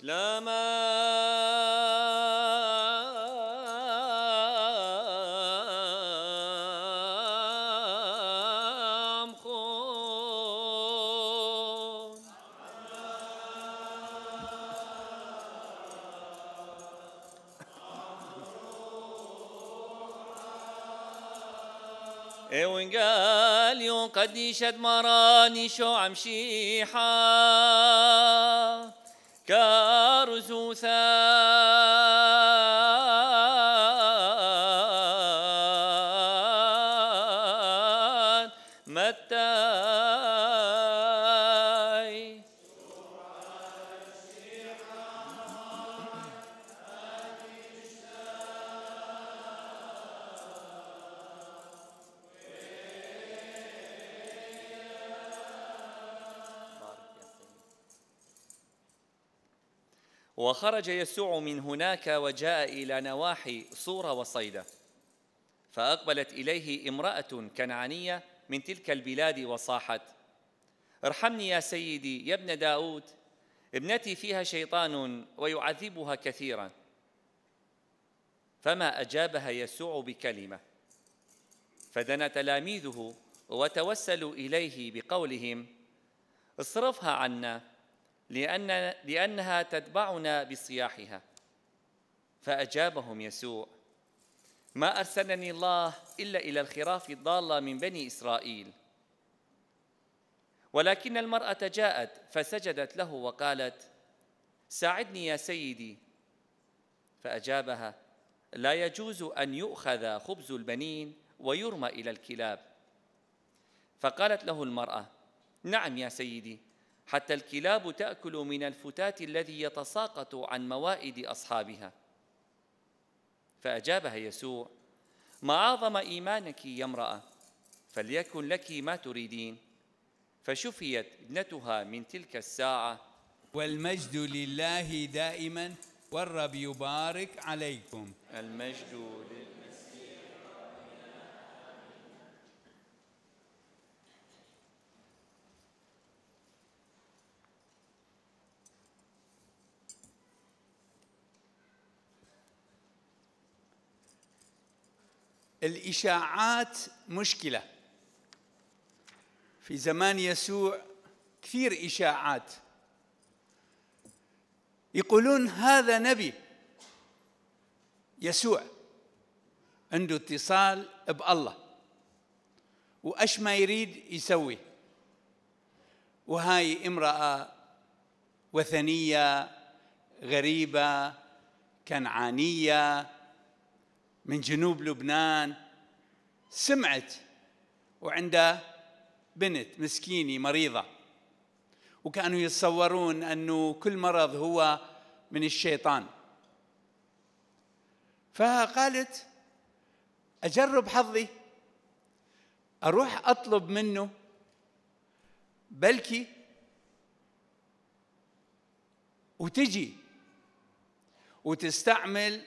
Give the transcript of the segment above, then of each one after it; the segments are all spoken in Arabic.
اسلام خون اي وين قال يوم قد يشد مراني شو عم شيحه كارثوثا وخرج يسوع من هناك وجاء إلى نواحي صورة وصيدة فأقبلت إليه امرأة كنعانية من تلك البلاد وصاحت ارحمني يا سيدي يا ابن داود ابنتي فيها شيطان ويعذبها كثيرا فما أجابها يسوع بكلمة فدنا تلاميذه وتوسلوا إليه بقولهم اصرفها عنا لأن لأنها تتبعنا بصياحها فأجابهم يسوع ما أرسلني الله إلا إلى الخراف الضالة من بني إسرائيل ولكن المرأة جاءت فسجدت له وقالت ساعدني يا سيدي فأجابها لا يجوز أن يؤخذ خبز البنين ويرمى إلى الكلاب فقالت له المرأة نعم يا سيدي حتى الكلاب تأكل من الفتات الذي يتساقط عن موائد أصحابها فأجابها يسوع ما أعظم إيمانك يا امرأة فليكن لك ما تريدين فشفيت ابنتها من تلك الساعة والمجد لله دائما والرب يبارك عليكم المجد لله الإشاعات مشكلة في زمان يسوع كثير إشاعات يقولون هذا نبي يسوع عنده اتصال بالله وأش ما يريد يسوي وهاي امرأة وثنية غريبة كنعانية من جنوب لبنان سمعت وعندها بنت مسكينه مريضه وكانوا يتصورون انه كل مرض هو من الشيطان فقالت اجرب حظي اروح اطلب منه بلكي وتجي وتستعمل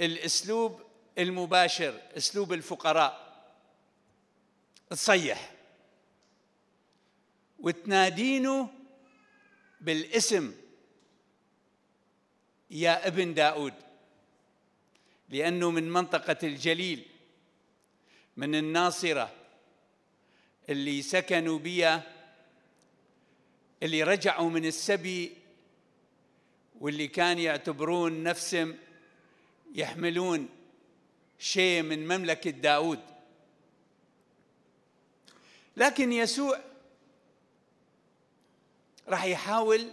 الاسلوب المباشر اسلوب الفقراء تصيح وتنادينه بالاسم يا ابن داود لأنه من منطقة الجليل من الناصرة اللي سكنوا بيا اللي رجعوا من السبي واللي كان يعتبرون نفسهم يحملون شيء من مملكة داود لكن يسوع راح يحاول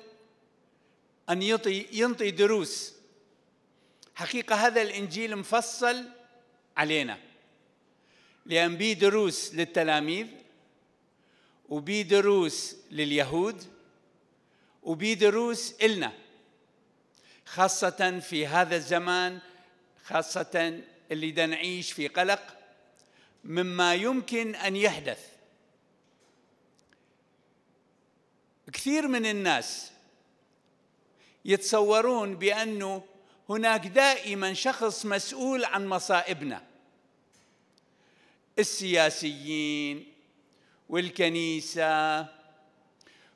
أن يطي ينطي دروس حقيقة هذا الإنجيل مفصل علينا لأن بي دروس للتلاميذ وبي دروس لليهود وبي دروس إلنا خاصة في هذا الزمان خاصة اللي دا نعيش في قلق مما يمكن أن يحدث كثير من الناس يتصورون بأنه هناك دائما شخص مسؤول عن مصائبنا السياسيين والكنيسة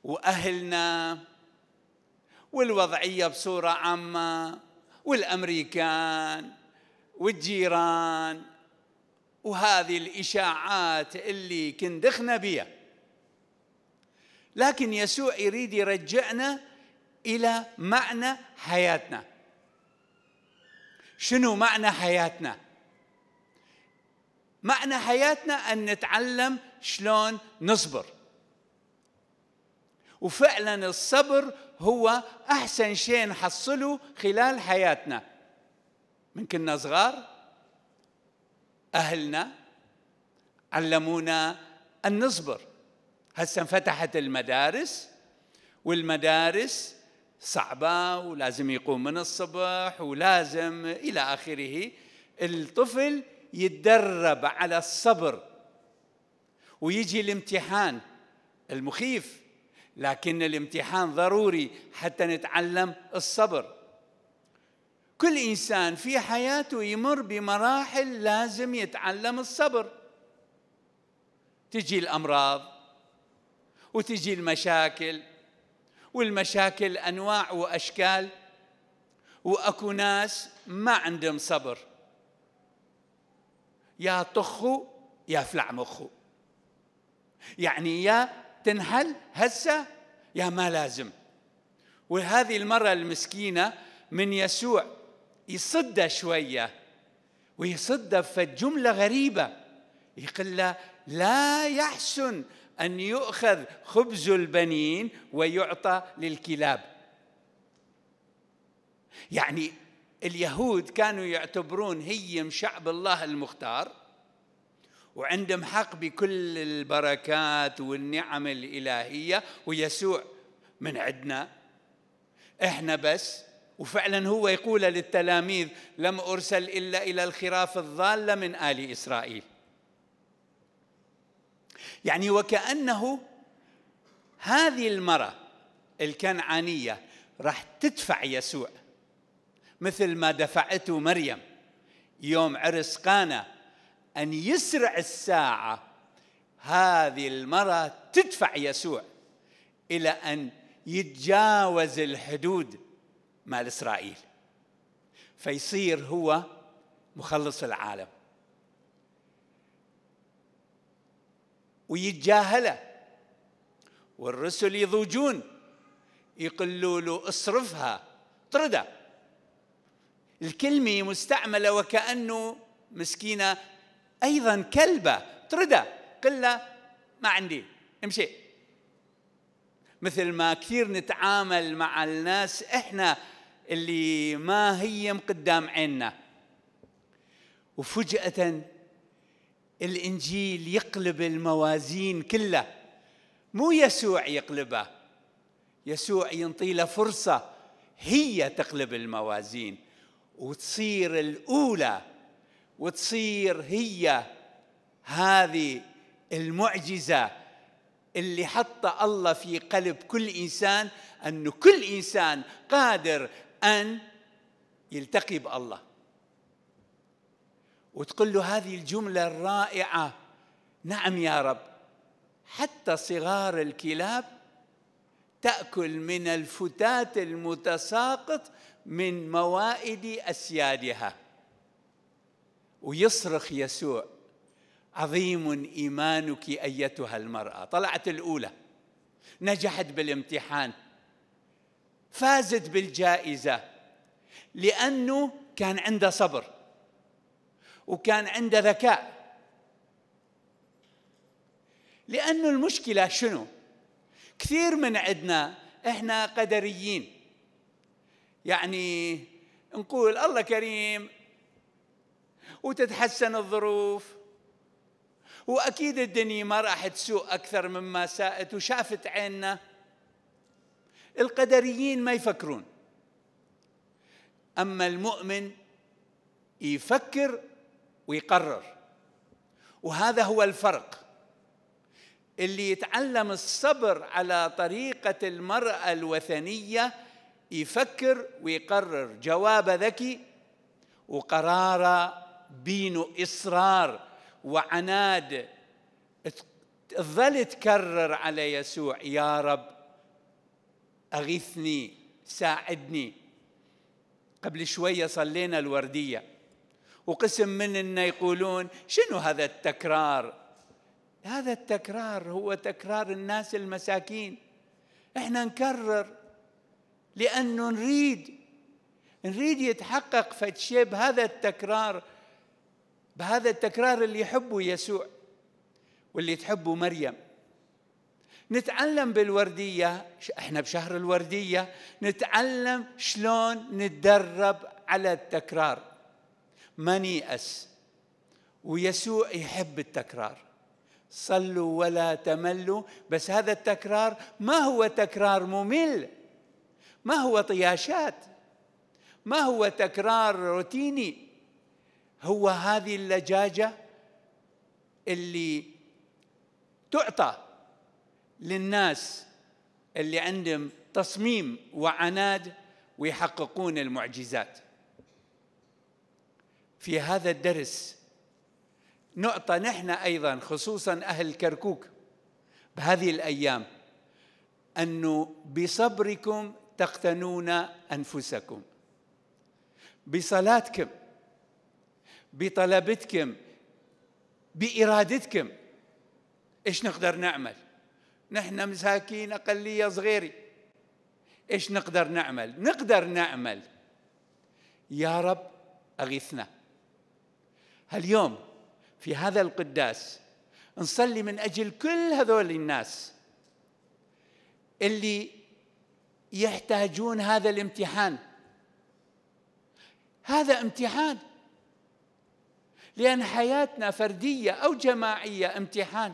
وأهلنا والوضعية بصورة عامة والأمريكان والجيران وهذه الإشاعات اللي كندخنا بها لكن يسوع يريد يرجعنا إلى معنى حياتنا شنو معنى حياتنا معنى حياتنا أن نتعلم شلون نصبر وفعلا الصبر هو أحسن شيء نحصله خلال حياتنا من كنا صغار أهلنا علمونا أن نصبر هسه انفتحت المدارس والمدارس صعبة ولازم يقوم من الصبح ولازم إلى آخره الطفل يتدرب على الصبر ويجي الامتحان المخيف لكن الامتحان ضروري حتى نتعلم الصبر كل انسان في حياته يمر بمراحل لازم يتعلم الصبر تجي الامراض وتجي المشاكل والمشاكل انواع واشكال واكو ناس ما عندهم صبر يا طخو يا فلع مخو يعني يا تنهل هسه يا ما لازم وهذه المرة المسكينة من يسوع يصده شوية ويصده جملة غريبة يقول له لا يحسن أن يؤخذ خبز البنين ويعطى للكلاب يعني اليهود كانوا يعتبرون هي شعب الله المختار وعندهم حق بكل البركات والنعم الإلهية ويسوع من عندنا احنا بس وفعلا هو يقول للتلاميذ لم أرسل إلا إلى الخراف الضالة من آل إسرائيل يعني وكأنه هذه المرأة الكنعانية راح تدفع يسوع مثل ما دفعته مريم يوم عرس قانا أن يسرع الساعة هذه المرأة تدفع يسوع إلى أن يتجاوز الحدود مال إسرائيل فيصير هو مخلص العالم ويتجاهله والرسل يضوجون يقولوا له اصرفها طرده الكلمة مستعملة وكأنه مسكينة أيضا كلبة طردة قل له ما عندي امشي مثل ما كثير نتعامل مع الناس احنا اللي ما هي قدام عيننا وفجأة الإنجيل يقلب الموازين كلها مو يسوع يقلبها يسوع ينطي له فرصة هي تقلب الموازين وتصير الأولى وتصير هي هذه المعجزة اللي حط الله في قلب كل إنسان أنه كل إنسان قادر أن يلتقي بالله وتقول له هذه الجملة الرائعة نعم يا رب حتى صغار الكلاب تأكل من الفتات المتساقط من موائد أسيادها ويصرخ يسوع عظيم إيمانك أيتها المرأة طلعت الأولى نجحت بالامتحان فازت بالجائزة لأنه كان عنده صبر وكان عنده ذكاء لأنه المشكلة شنو؟ كثير من عندنا احنا قدريين يعني نقول الله كريم وتتحسن الظروف واكيد الدنيا ما راح تسوء اكثر مما ساءت وشافت عيننا القدريين ما يفكرون أما المؤمن يفكر ويقرر وهذا هو الفرق اللي يتعلم الصبر على طريقة المرأة الوثنية يفكر ويقرر جواب ذكي وقرار بين إصرار وعناد تظل تكرر على يسوع يا رب أغثني ساعدني قبل شوية صلينا الوردية وقسم مننا يقولون شنو هذا التكرار هذا التكرار هو تكرار الناس المساكين احنا نكرر لأنه نريد نريد يتحقق فد شيء بهذا التكرار بهذا التكرار اللي يحبه يسوع واللي تحبه مريم نتعلم بالوردية احنا بشهر الوردية نتعلم شلون نتدرب على التكرار ما نيأس ويسوع يحب التكرار صلوا ولا تملوا بس هذا التكرار ما هو تكرار ممل ما هو طياشات ما هو تكرار روتيني هو هذه اللجاجة اللي تعطى للناس اللي عندهم تصميم وعناد ويحققون المعجزات في هذا الدرس نعطى نحن ايضا خصوصا اهل كركوك بهذه الايام انه بصبركم تقتنون انفسكم بصلاتكم بطلبتكم بارادتكم ايش نقدر نعمل نحن مساكين أقلية صغيرة إيش نقدر نعمل نقدر نعمل يا رب أغيثنا هاليوم في هذا القداس نصلي من أجل كل هذول الناس اللي يحتاجون هذا الامتحان هذا امتحان لأن حياتنا فردية أو جماعية امتحان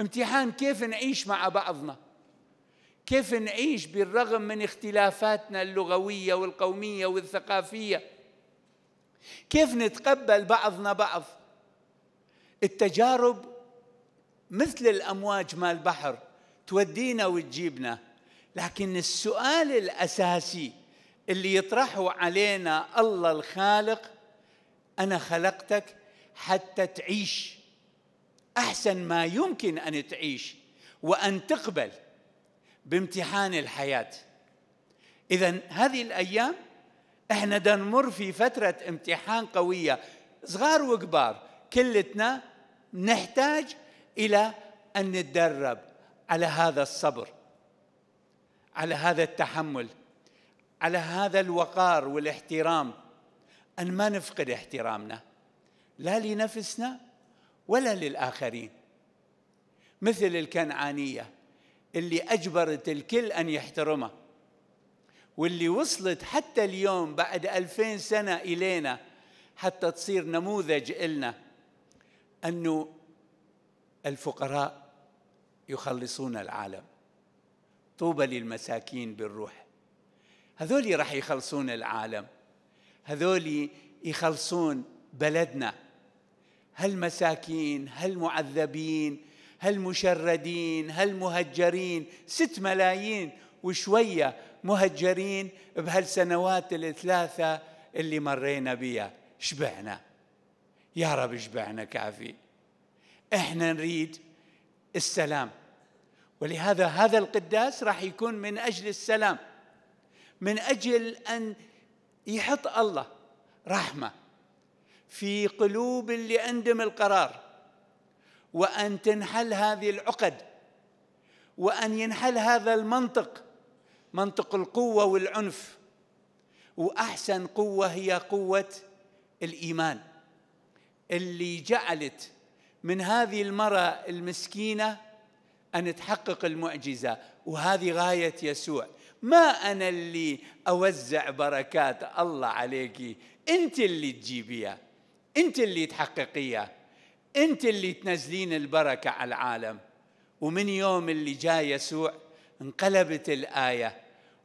امتحان كيف نعيش مع بعضنا كيف نعيش بالرغم من اختلافاتنا اللغوية والقومية والثقافية كيف نتقبل بعضنا بعض التجارب مثل الأمواج مال البحر تودينا وتجيبنا لكن السؤال الأساسي اللي يطرحه علينا الله الخالق أنا خلقتك حتى تعيش احسن ما يمكن ان تعيش وان تقبل بامتحان الحياه اذا هذه الايام احنا نمر في فتره امتحان قويه صغار وكبار كلتنا نحتاج الى ان نتدرب على هذا الصبر على هذا التحمل على هذا الوقار والاحترام ان ما نفقد احترامنا لا لنفسنا ولا للآخرين مثل الكنعانية اللي أجبرت الكل أن يحترمها واللي وصلت حتى اليوم بعد ألفين سنة إلينا حتى تصير نموذج إلنا أنه الفقراء يخلصون العالم طوبى للمساكين بالروح هذولي راح يخلصون العالم هذولي يخلصون بلدنا هالمساكين هالمعذبين هالمشردين هالمهجرين ست ملايين وشوية مهجرين بهالسنوات الثلاثة اللي مرينا بيها شبعنا يا رب شبعنا كافي احنا نريد السلام ولهذا هذا القداس راح يكون من أجل السلام من أجل أن يحط الله رحمه في قلوب اللي عندهم القرار وأن تنحل هذه العقد وأن ينحل هذا المنطق منطق القوة والعنف وأحسن قوة هي قوة الإيمان اللي جعلت من هذه المرأة المسكينة أن تحقق المعجزة وهذه غاية يسوع ما أنا اللي أوزع بركات الله عليك أنت اللي تجيبيها انت اللي تحققيها انت اللي تنزلين البركه على العالم ومن يوم اللي جاء يسوع انقلبت الايه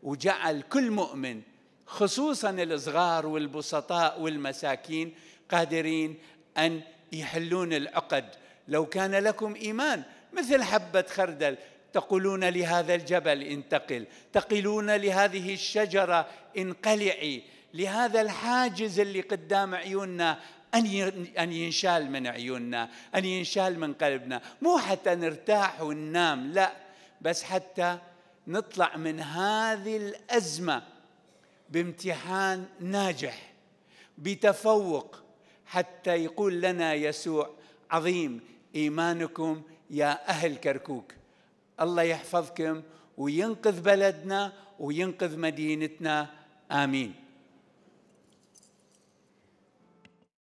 وجعل كل مؤمن خصوصا الصغار والبسطاء والمساكين قادرين ان يحلون العقد لو كان لكم ايمان مثل حبه خردل تقولون لهذا الجبل انتقل تقلون لهذه الشجره انقلعي لهذا الحاجز اللي قدام عيوننا أن أن ينشال من عيوننا أن ينشال من قلبنا مو حتى نرتاح وننام لا بس حتى نطلع من هذه الأزمة بامتحان ناجح بتفوق حتى يقول لنا يسوع عظيم إيمانكم يا أهل كركوك الله يحفظكم وينقذ بلدنا وينقذ مدينتنا آمين